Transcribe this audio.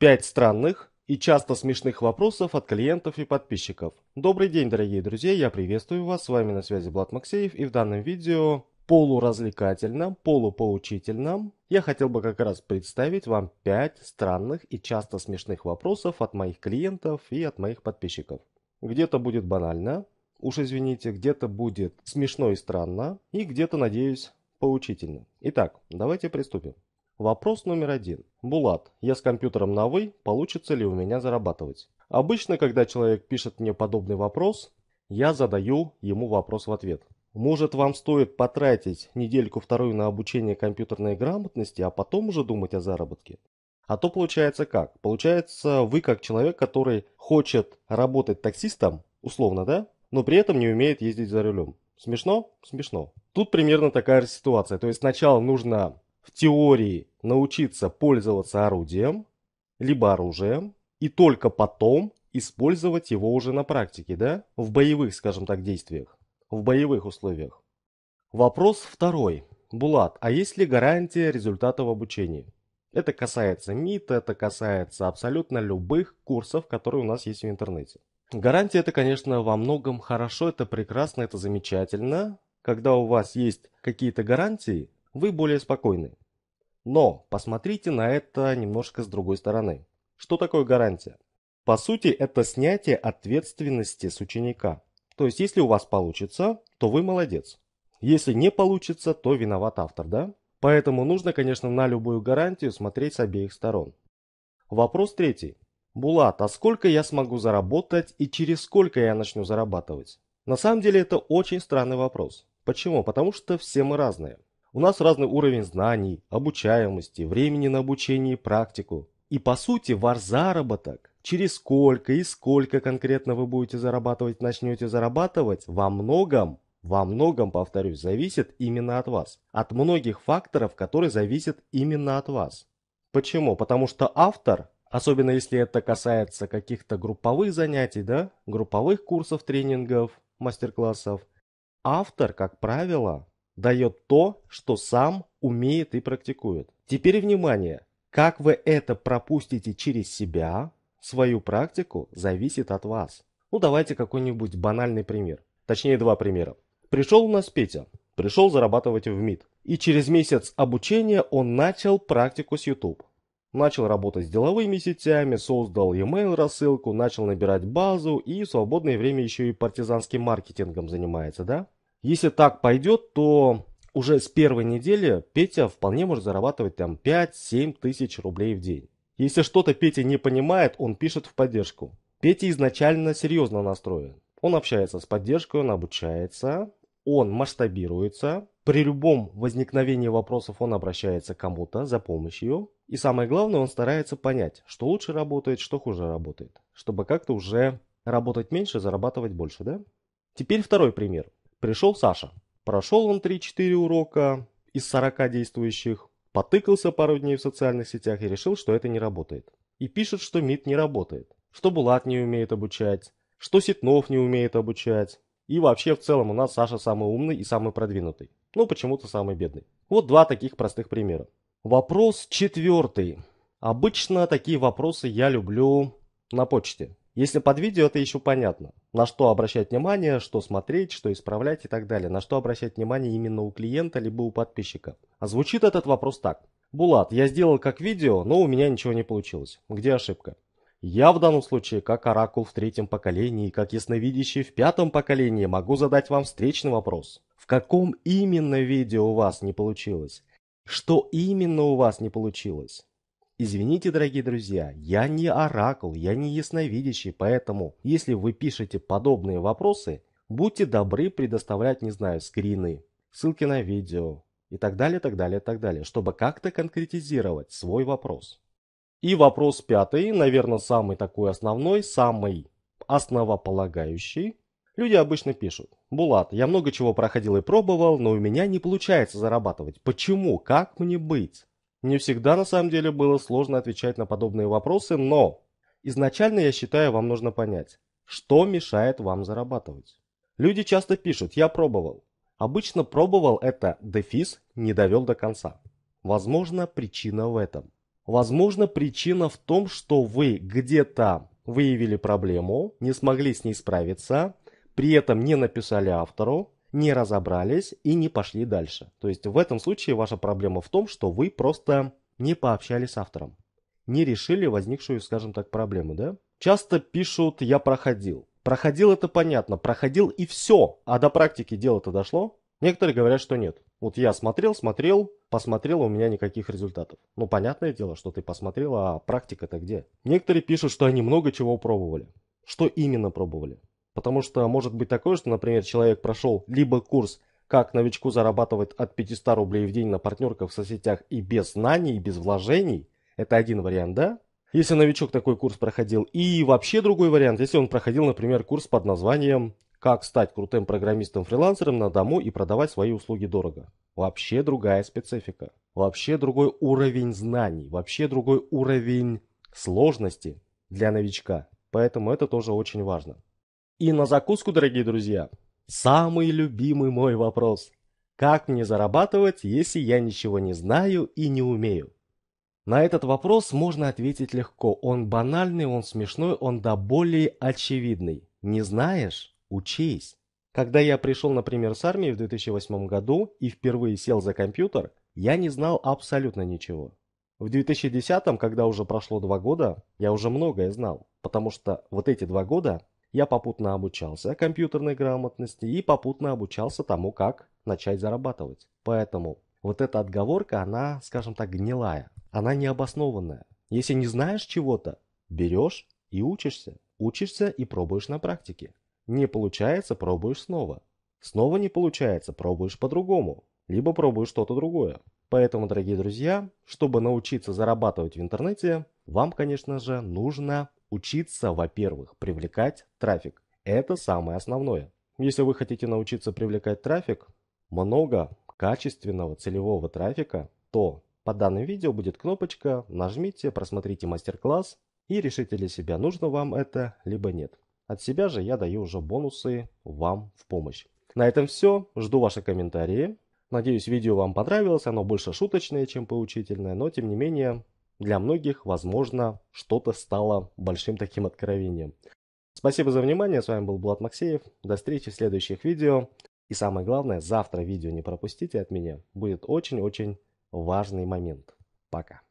5 странных и часто смешных вопросов от клиентов и подписчиков. Добрый день, дорогие друзья, я приветствую вас, с вами на связи Блат Максеев и в данном видео полуразвлекательном, полупоучительном. я хотел бы как раз представить вам 5 странных и часто смешных вопросов от моих клиентов и от моих подписчиков. Где-то будет банально, уж извините, где-то будет смешно и странно, и где-то, надеюсь, поучительно. Итак, давайте приступим. Вопрос номер один. Булат, я с компьютером на «вы», получится ли у меня зарабатывать? Обычно, когда человек пишет мне подобный вопрос, я задаю ему вопрос в ответ. Может, вам стоит потратить недельку-вторую на обучение компьютерной грамотности, а потом уже думать о заработке? А то получается как? Получается, вы как человек, который хочет работать таксистом, условно, да? Но при этом не умеет ездить за рулем. Смешно? Смешно. Тут примерно такая же ситуация. То есть сначала нужно в теории научиться пользоваться орудием, либо оружием, и только потом использовать его уже на практике, да? В боевых, скажем так, действиях, в боевых условиях. Вопрос второй. Булат, а есть ли гарантия результата в обучении? Это касается МИТ, это касается абсолютно любых курсов, которые у нас есть в интернете. Гарантия это, конечно, во многом хорошо, это прекрасно, это замечательно. Когда у вас есть какие-то гарантии, вы более спокойны. Но посмотрите на это немножко с другой стороны. Что такое гарантия? По сути, это снятие ответственности с ученика. То есть, если у вас получится, то вы молодец. Если не получится, то виноват автор, да? Поэтому нужно, конечно, на любую гарантию смотреть с обеих сторон. Вопрос третий. Булат, а сколько я смогу заработать и через сколько я начну зарабатывать? На самом деле это очень странный вопрос. Почему? Потому что все мы разные. У нас разный уровень знаний, обучаемости, времени на обучение и практику. И по сути ваш заработок, через сколько и сколько конкретно вы будете зарабатывать, начнете зарабатывать, во многом, во многом, повторюсь, зависит именно от вас. От многих факторов, которые зависят именно от вас. Почему? Потому что автор, особенно если это касается каких-то групповых занятий, да, групповых курсов, тренингов, мастер-классов, автор, как правило, дает то, что сам умеет и практикует. Теперь внимание! Как вы это пропустите через себя, свою практику, зависит от вас. Ну давайте какой-нибудь банальный пример. Точнее два примера. Пришел у нас Петя, пришел зарабатывать в МИД. И через месяц обучения он начал практику с YouTube. Начал работать с деловыми сетями, создал email рассылку, начал набирать базу и в свободное время еще и партизанским маркетингом занимается, да? Если так пойдет, то уже с первой недели Петя вполне может зарабатывать там 5-7 тысяч рублей в день. Если что-то Петя не понимает, он пишет в поддержку. Петя изначально серьезно настроен. Он общается с поддержкой, он обучается, он масштабируется. При любом возникновении вопросов он обращается к кому-то за помощью. И самое главное, он старается понять, что лучше работает, что хуже работает. Чтобы как-то уже работать меньше, зарабатывать больше, да? Теперь второй пример. Пришел Саша. Прошел он 3-4 урока из 40 действующих, потыкался пару дней в социальных сетях и решил, что это не работает. И пишет, что МИД не работает, что Булат не умеет обучать, что Ситнов не умеет обучать. И вообще в целом у нас Саша самый умный и самый продвинутый. Ну почему-то самый бедный. Вот два таких простых примера. Вопрос четвертый. Обычно такие вопросы я люблю на почте. Если под видео, это еще понятно, на что обращать внимание, что смотреть, что исправлять и так далее, на что обращать внимание именно у клиента либо у подписчика. А звучит этот вопрос так. Булат, я сделал как видео, но у меня ничего не получилось. Где ошибка? Я в данном случае, как оракул в третьем поколении, как ясновидящий в пятом поколении, могу задать вам встречный вопрос. В каком именно видео у вас не получилось? Что именно у вас не получилось? Извините, дорогие друзья, я не оракул, я не ясновидящий, поэтому, если вы пишете подобные вопросы, будьте добры предоставлять, не знаю, скрины, ссылки на видео и так далее, так далее, так далее, чтобы как-то конкретизировать свой вопрос. И вопрос пятый, наверное, самый такой основной, самый основополагающий. Люди обычно пишут, Булат, я много чего проходил и пробовал, но у меня не получается зарабатывать. Почему? Как мне быть? Не всегда на самом деле было сложно отвечать на подобные вопросы, но изначально я считаю, вам нужно понять, что мешает вам зарабатывать. Люди часто пишут «я пробовал». Обычно «пробовал» — это дефис «не довел до конца». Возможно, причина в этом. Возможно, причина в том, что вы где-то выявили проблему, не смогли с ней справиться, при этом не написали автору, не разобрались и не пошли дальше. То есть в этом случае ваша проблема в том, что вы просто не пообщались с автором, не решили возникшую, скажем так, проблему, да? Часто пишут «я проходил». Проходил это понятно, проходил и все, а до практики дело-то дошло. Некоторые говорят, что нет. Вот я смотрел, смотрел, посмотрел, у меня никаких результатов. Ну, понятное дело, что ты посмотрел, а практика-то где? Некоторые пишут, что они много чего пробовали. Что именно пробовали? Потому что может быть такое, что, например, человек прошел либо курс «Как новичку зарабатывать от 500 рублей в день на партнерках в соцсетях и без знаний, и без вложений» – это один вариант, да? Если новичок такой курс проходил. И вообще другой вариант, если он проходил, например, курс под названием «Как стать крутым программистом-фрилансером на дому и продавать свои услуги дорого». Вообще другая специфика. Вообще другой уровень знаний. Вообще другой уровень сложности для новичка. Поэтому это тоже очень важно. И на закуску, дорогие друзья, самый любимый мой вопрос. Как мне зарабатывать, если я ничего не знаю и не умею? На этот вопрос можно ответить легко. Он банальный, он смешной, он до более очевидный. Не знаешь? Учись. Когда я пришел, например, с армии в 2008 году и впервые сел за компьютер, я не знал абсолютно ничего. В 2010, когда уже прошло два года, я уже многое знал, потому что вот эти два года я попутно обучался компьютерной грамотности и попутно обучался тому, как начать зарабатывать. Поэтому вот эта отговорка, она, скажем так, гнилая. Она необоснованная. Если не знаешь чего-то, берешь и учишься. Учишься и пробуешь на практике. Не получается, пробуешь снова. Снова не получается, пробуешь по-другому. Либо пробуешь что-то другое. Поэтому, дорогие друзья, чтобы научиться зарабатывать в интернете, вам, конечно же, нужно Учиться, во-первых, привлекать трафик. Это самое основное. Если вы хотите научиться привлекать трафик, много качественного целевого трафика, то под данным видео будет кнопочка «Нажмите, просмотрите мастер-класс» и решите для себя, нужно вам это, либо нет. От себя же я даю уже бонусы вам в помощь. На этом все. Жду ваши комментарии. Надеюсь, видео вам понравилось. Оно больше шуточное, чем поучительное, но тем не менее для многих, возможно, что-то стало большим таким откровением. Спасибо за внимание, с вами был Булат Максеев. До встречи в следующих видео. И самое главное, завтра видео не пропустите от меня. Будет очень-очень важный момент. Пока.